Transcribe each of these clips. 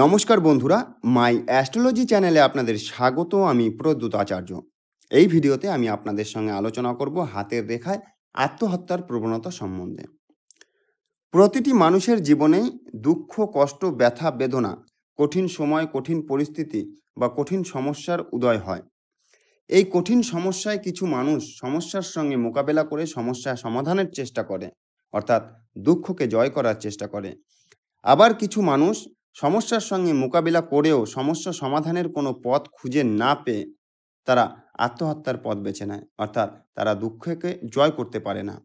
নমস্কার বন্ধুরা মাই অ্যাস্ট্রোলজি চ্যানেলে আপনাদের স্বাগত আমি প্রদ্যুত আচার্য এই ভিডিওতে আমি আপনাদের সঙ্গে আলোচনা করব হাতের রেখায় আত্মহত্যার প্রবণতা সম্বন্ধে প্রতিটি মানুষের জীবনে দুঃখ কষ্ট ব্যথা বেদনা কঠিন সময় কঠিন পরিস্থিতি বা কঠিন সমস্যার উদয় হয় এই কঠিন সমস্যায় কিছু মানুষ সমস্যার সঙ্গে মোকাবেলা করে সমস্যা সমাধানের চেষ্টা করে অর্থাৎ দুঃখকে জয় করার চেষ্টা করে আবার কিছু মানুষ সমস্যার সঙ্গে মোকাবিলা করেও সমস্যা সমাধানের কোনো পথ খুঁজে না পেয়ে তারা আত্মহত্যার পথ বেছে নেয় অর্থাৎ তারা দুঃখকে জয় করতে পারে না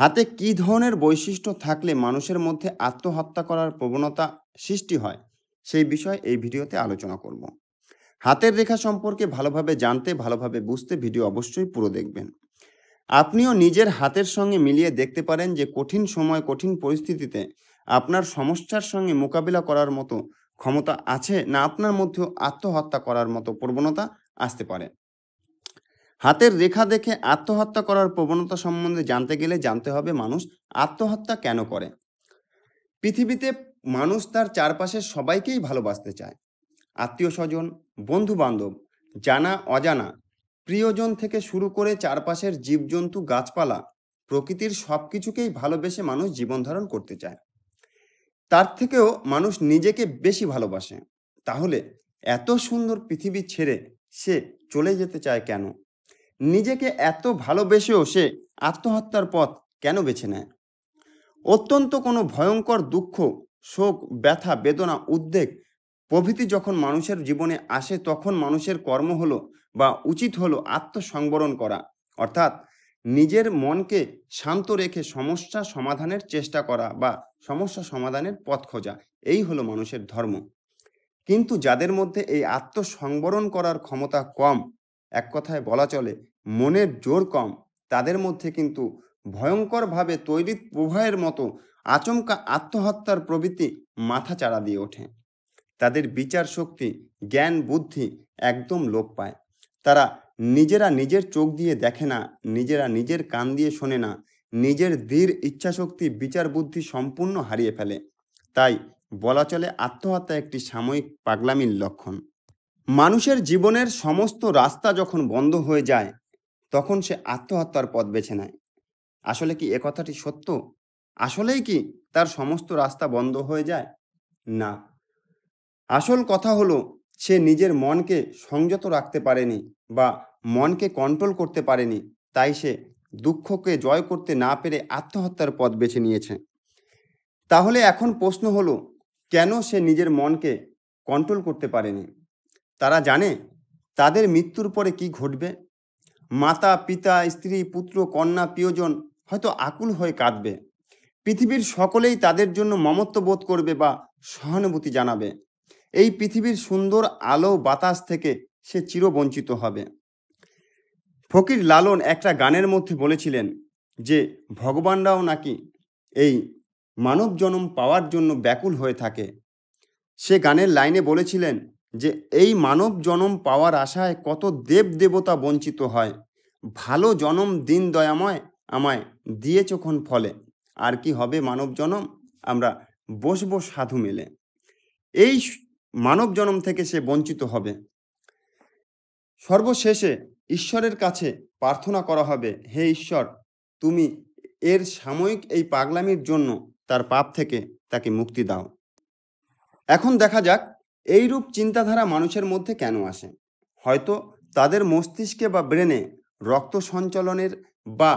হাতে কী ধরনের বৈশিষ্ট্য থাকলে মানুষের মধ্যে আত্মহত্যা করার প্রবণতা সৃষ্টি হয় সেই বিষয়ে এই ভিডিওতে আলোচনা করব হাতের রেখা সম্পর্কে ভালোভাবে জানতে ভালোভাবে বুঝতে ভিডিও অবশ্যই পুরো দেখবেন আপনিও নিজের হাতের সঙ্গে মিলিয়ে দেখতে পারেন যে কঠিন সময় কঠিন পরিস্থিতিতে আপনার সমস্যার সঙ্গে মোকাবিলা করার মতো ক্ষমতা আছে না আপনার মধ্যেও আত্মহত্যা করার মতো প্রবণতা আসতে পারে হাতের রেখা দেখে আত্মহত্যা করার প্রবণতা সম্বন্ধে জানতে গেলে জানতে হবে মানুষ আত্মহত্যা কেন করে পৃথিবীতে মানুষ তার চারপাশের সবাইকেই ভালোবাসতে চায় আত্মীয় স্বজন বন্ধু বান্ধব জানা অজানা প্রিয়জন থেকে শুরু করে চারপাশের জীবজন্তু গাছপালা প্রকৃতির সব কিছুকেই ভালোবেসে মানুষ জীবন ধারণ করতে চায় তার থেকেও মানুষ নিজেকে বেশি ভালোবাসে তাহলে এত সুন্দর পৃথিবী ছেড়ে সে চলে যেতে চায় কেন নিজেকে এত ভালোবেসেও সে আত্মহত্যার পথ কেন বেছে নেয় অত্যন্ত কোনো ভয়ঙ্কর দুঃখ শোক ব্যথা বেদনা উদ্বেগ প্রভৃতি যখন মানুষের জীবনে আসে তখন মানুষের কর্ম হলো বা উচিত হলো আত্মসংবরণ করা অর্থাৎ নিজের মনকে শান্ত রেখে সমস্যা সমাধানের চেষ্টা করা বা সমস্যা সমাধানের পথ খোঁজা এই হলো মানুষের ধর্ম কিন্তু যাদের মধ্যে এই আত্মসংবরণ করার ক্ষমতা কম এক কথায় বলা চলে মনের জোর কম তাদের মধ্যে কিন্তু ভয়ঙ্করভাবে তৈরি প্রবাহের মতো আচমকা আত্মহত্যার প্রবৃত্তি মাথা চাড়া দিয়ে ওঠে তাদের বিচার শক্তি জ্ঞান বুদ্ধি একদম লোপ পায় তারা নিজেরা নিজের চোখ দিয়ে দেখে না নিজেরা নিজের কান দিয়ে শোনে না নিজের দৃঢ় ইচ্ছাশক্তি বিচার বুদ্ধি সম্পূর্ণ হারিয়ে ফেলে তাই বলা চলে আত্মহত্যা একটি সাময়িক পাগলামির লক্ষণ মানুষের জীবনের সমস্ত রাস্তা যখন বন্ধ হয়ে যায় তখন সে আত্মহত্যার পথ বেছে নেয় আসলে কি এ কথাটি সত্য আসলেই কি তার সমস্ত রাস্তা বন্ধ হয়ে যায় না আসল কথা হলো সে নিজের মনকে সংযত রাখতে পারেনি বা মনকে কন্ট্রোল করতে পারেনি তাই সে দুঃখকে জয় করতে না পেরে আত্মহত্যার পথ বেছে নিয়েছে তাহলে এখন প্রশ্ন হলো কেন সে নিজের মনকে কন্ট্রোল করতে পারেনি তারা জানে তাদের মৃত্যুর পরে কি ঘটবে মাতা পিতা স্ত্রী পুত্র কন্যা প্রিয়জন হয়তো আকুল হয়ে কাঁদবে পৃথিবীর সকলেই তাদের জন্য মমত্ব বোধ করবে বা সহানুভূতি জানাবে এই পৃথিবীর সুন্দর আলো বাতাস থেকে সে চিরবঞ্চিত হবে ফকির লালন একটা গানের মধ্যে বলেছিলেন যে ভগবানরাও নাকি এই মানব জনম পাওয়ার জন্য ব্যাকুল হয়ে থাকে সে গানের লাইনে বলেছিলেন যে এই মানব জনম পাওয়ার আশায় কত দেব দেবতা বঞ্চিত হয় ভালো জনম দিন দয়াময় আমায় দিয়ে চোখন ফলে আর কি হবে মানব জনম আমরা বসব সাধু মেলে এই মানব জনম থেকে সে বঞ্চিত হবে সর্বশেষে ঈশ্বরের কাছে প্রার্থনা করা হবে হে ঈশ্বর তুমি এর সাময়িক এই পাগলামির জন্য তার পাপ থেকে তাকে মুক্তি দাও এখন দেখা যাক এইরূপ চিন্তাধারা মানুষের মধ্যে কেন আসে হয়তো তাদের মস্তিষ্কে বা ব্রেনে রক্ত সঞ্চালনের বা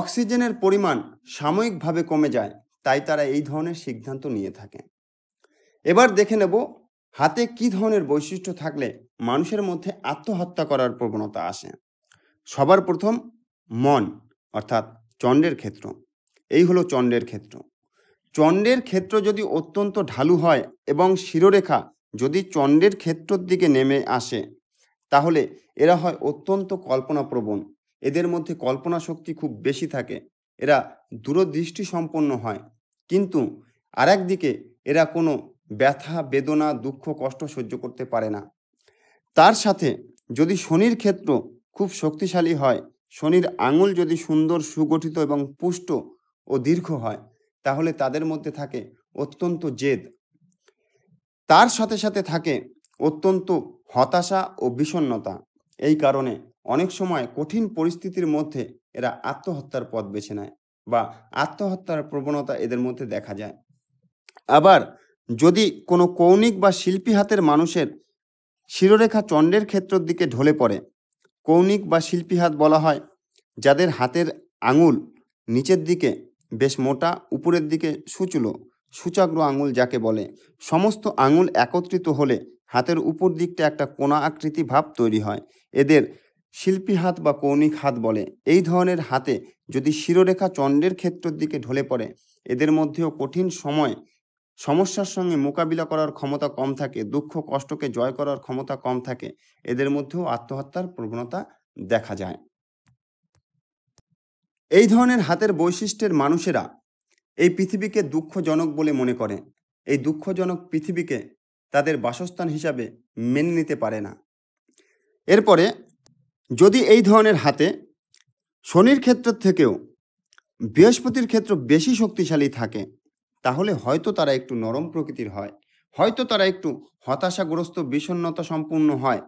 অক্সিজেনের পরিমাণ সাময়িকভাবে কমে যায় তাই তারা এই ধরনের সিদ্ধান্ত নিয়ে থাকে এবার দেখে নেব হাতে কি ধরনের বৈশিষ্ট্য থাকলে মানুষের মধ্যে আত্মহত্যা করার প্রবণতা আসে সবার প্রথম মন অর্থাৎ চণ্ডের ক্ষেত্র এই হলো চণ্ডের ক্ষেত্র চণ্ডের ক্ষেত্র যদি অত্যন্ত ঢালু হয় এবং শিরোরেখা যদি চণ্ডের ক্ষেত্রর দিকে নেমে আসে তাহলে এরা হয় অত্যন্ত কল্পনাপ্রবণ এদের মধ্যে কল্পনা শক্তি খুব বেশি থাকে এরা দূরদৃষ্টি সম্পন্ন হয় কিন্তু আরেকদিকে দিকে এরা কোনো ব্যথা বেদনা দুঃখ কষ্ট সহ্য করতে পারে না তার সাথে যদি শনির ক্ষেত্র খুব শক্তিশালী হয় শনির আঙুল যদি সুন্দর সুগঠিত এবং পুষ্ট ও দীর্ঘ হয় তাহলে তাদের মধ্যে থাকে অত্যন্ত জেদ তার সাথে সাথে থাকে অত্যন্ত হতাশা ও বিষণ্নতা এই কারণে অনেক সময় কঠিন পরিস্থিতির মধ্যে এরা আত্মহত্যার পথ বেছে নেয় বা আত্মহত্যার প্রবণতা এদের মধ্যে দেখা যায় আবার যদি কোনো কৌণিক বা শিল্পী হাতের মানুষের শিরোরেখা চণ্ডের ক্ষেত্রের দিকে ঢলে পড়ে কৌণিক বা শিল্পী হাত বলা হয় যাদের হাতের আঙুল নিচের দিকে বেশ মোটা উপরের দিকে সুচুলো সূচাগ্র আঙুল যাকে বলে সমস্ত আঙুল একত্রিত হলে হাতের উপর দিকটা একটা কোনা আকৃতি ভাব তৈরি হয় এদের শিল্পী হাত বা কৌণিক হাত বলে এই ধরনের হাতে যদি শিরোরেখা চণ্ডের ক্ষেত্রের দিকে ঢলে পড়ে এদের মধ্যেও কঠিন সময় সমস্যার সঙ্গে মোকাবিলা করার ক্ষমতা কম থাকে দুঃখ কষ্টকে জয় করার ক্ষমতা কম থাকে এদের মধ্যেও আত্মহত্যার প্রবণতা দেখা যায় এই ধরনের হাতের বৈশিষ্ট্যের মানুষেরা এই পৃথিবীকে দুঃখজনক বলে মনে করে এই দুঃখজনক পৃথিবীকে তাদের বাসস্থান হিসাবে মেনে নিতে পারে না এরপরে যদি এই ধরনের হাতে শনির ক্ষেত্র থেকেও বৃহস্পতির ক্ষেত্র বেশি শক্তিশালী থাকে তাহলে হয়তো তারা একটু নরম প্রকৃতির হয় হয়তো তারা একটু হতাশাগ্রস্ত বিষণ্নতা সম্পূর্ণ হয়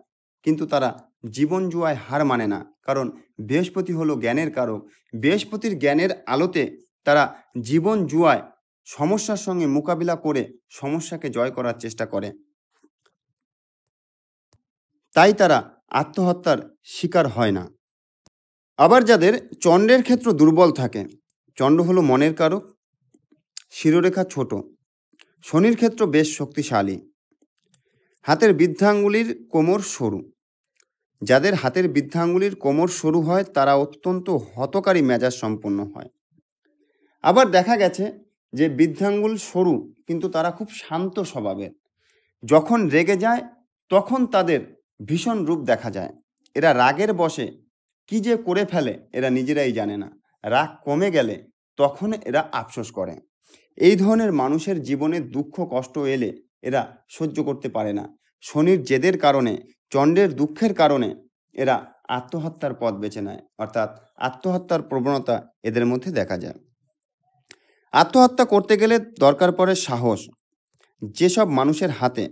কিন্তু তারা জীবন জুয়ায় হার মানে না কারণ বৃহস্পতি হলো জ্ঞানের কারক বৃহস্পতির জ্ঞানের আলোতে তারা জীবন জুয়ায় সমস্যার সঙ্গে মোকাবিলা করে সমস্যাকে জয় করার চেষ্টা করে তাই তারা আত্মহত্যার শিকার হয় না আবার যাদের চন্ডের ক্ষেত্র দুর্বল থাকে চন্ড হলো মনের কারক শিরোরেখা ছোট শনির ক্ষেত্র বেশ শক্তিশালী হাতের বৃদ্ধাঙ্গুলির কোমর সরু যাদের হাতের বৃদ্ধাঙ্গুলির কোমর সরু হয় তারা অত্যন্ত হতকারী মেজাজ সম্পন্ন হয় আবার দেখা গেছে যে বৃদ্ধাঙ্গুল সরু কিন্তু তারা খুব শান্ত স্বভাবের যখন রেগে যায় তখন তাদের ভীষণ রূপ দেখা যায় এরা রাগের বসে কি যে করে ফেলে এরা নিজেরাই জানে না রাগ কমে গেলে তখন এরা আফসোস করে এই ধরনের মানুষের জীবনে দুঃখ কষ্ট এলে এরা সহ্য করতে পারে না শনির জেদের কারণে চণ্ডের দুঃখের কারণে এরা আত্মহত্যার পথ বেছে নেয় অর্থাৎ আত্মহত্যার প্রবণতা এদের মধ্যে দেখা যায় আত্মহত্যা করতে গেলে দরকার পড়ে সাহস যেসব মানুষের হাতে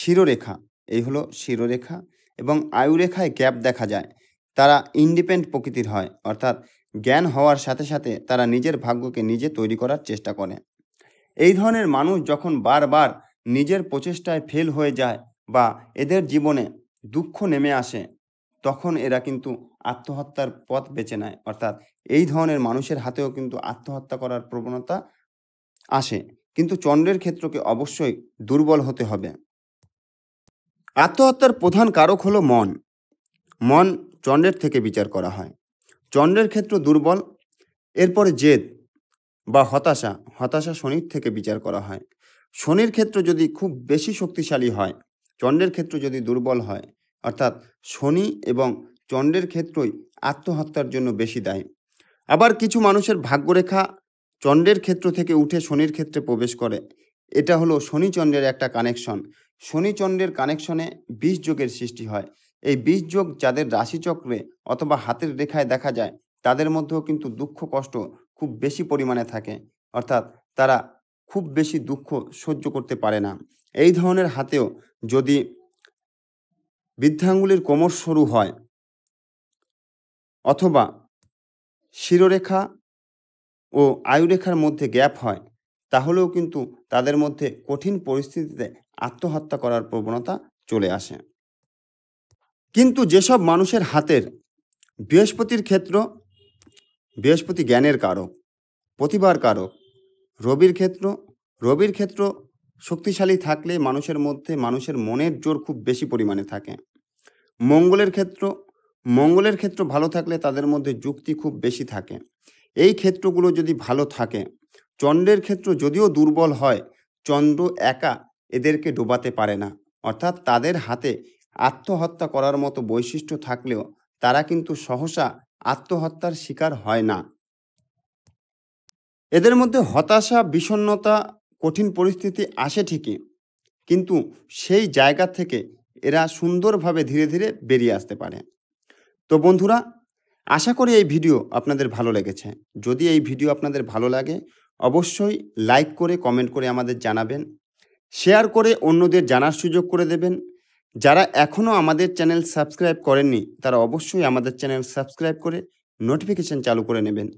শিরোরেখা এই হলো শিরোরেখা এবং আয়ুরেখায় গ্যাপ দেখা যায় তারা ইন্ডিপেন্ড প্রকৃতির হয় অর্থাৎ জ্ঞান হওয়ার সাথে সাথে তারা নিজের ভাগ্যকে নিজে তৈরি করার চেষ্টা করে এই ধরনের মানুষ যখন বারবার নিজের প্রচেষ্টায় ফেল হয়ে যায় বা এদের জীবনে দুঃখ নেমে আসে তখন এরা কিন্তু আত্মহত্যার পথ বেছে নেয় অর্থাৎ এই ধরনের মানুষের হাতেও কিন্তু আত্মহত্যা করার প্রবণতা আসে কিন্তু চন্দ্রের ক্ষেত্রকে অবশ্যই দুর্বল হতে হবে আত্মহত্যার প্রধান কারক হলো মন মন চন্দ্রের থেকে বিচার করা হয় চন্দ্রের ক্ষেত্র দুর্বল এরপরে জেদ বা হতাশা হতাশা শনির থেকে বিচার করা হয় শনির ক্ষেত্র যদি খুব বেশি শক্তিশালী হয় চন্দ্রের ক্ষেত্র যদি দুর্বল হয় অর্থাৎ শনি এবং চন্দ্রের ক্ষেত্রই আত্মহত্যার জন্য বেশি দায়ী আবার কিছু মানুষের ভাগ্যরেখা চন্দ্রের ক্ষেত্র থেকে উঠে শনির ক্ষেত্রে প্রবেশ করে এটা হলো শনি চন্দ্রের একটা কানেকশন শনি চন্দ্রের কানেকশনে বিষ যোগের সৃষ্টি হয় এই বিষ যোগ যাদের রাশিচক্রে অথবা হাতের রেখায় দেখা যায় তাদের মধ্যেও কিন্তু দুঃখ কষ্ট খুব বেশি পরিমাণে থাকে অর্থাৎ তারা খুব বেশি দুঃখ সহ্য করতে পারে না এই ধরনের হাতেও যদি বৃদ্ধাঙ্গুলির কোমর সরু হয় অথবা শিরোরেখা ও আয়ুরেখার মধ্যে গ্যাপ হয় তাহলেও কিন্তু তাদের মধ্যে কঠিন পরিস্থিতিতে আত্মহত্যা করার প্রবণতা চলে আসে কিন্তু যেসব মানুষের হাতের বৃহস্পতির ক্ষেত্র বৃহস্পতি জ্ঞানের কারক প্রতিভার কারক রবির ক্ষেত্র রবির ক্ষেত্র শক্তিশালী থাকলে মানুষের মধ্যে মানুষের মনের জোর খুব বেশি পরিমাণে থাকে মঙ্গলের ক্ষেত্র মঙ্গলের ক্ষেত্র ভালো থাকলে তাদের মধ্যে যুক্তি খুব বেশি থাকে এই ক্ষেত্রগুলো যদি ভালো থাকে চন্দ্রের ক্ষেত্র যদিও দুর্বল হয় চন্দ্র একা এদেরকে ডোবাতে পারে না অর্থাৎ তাদের হাতে আত্মহত্যা করার মতো বৈশিষ্ট্য থাকলেও তারা কিন্তু সহসা আত্মহত্যার শিকার হয় না এদের মধ্যে হতাশা বিষণ্নতা কঠিন পরিস্থিতি আসে ঠিকই কিন্তু সেই জায়গা থেকে এরা সুন্দরভাবে ধীরে ধীরে বেরিয়ে আসতে পারে তো বন্ধুরা আশা করি এই ভিডিও আপনাদের ভালো লেগেছে যদি এই ভিডিও আপনাদের ভালো লাগে অবশ্যই লাইক করে কমেন্ট করে আমাদের জানাবেন শেয়ার করে অন্যদের জানার সুযোগ করে দেবেন যারা এখনও আমাদের চ্যানেল সাবস্ক্রাইব করেননি তারা অবশ্যই আমাদের চ্যানেল সাবস্ক্রাইব করে নোটিফিকেশন চালু করে নেবেন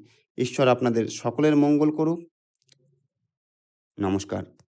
ঈশ্বর আপনাদের সকলের মঙ্গল করুক নমস্কার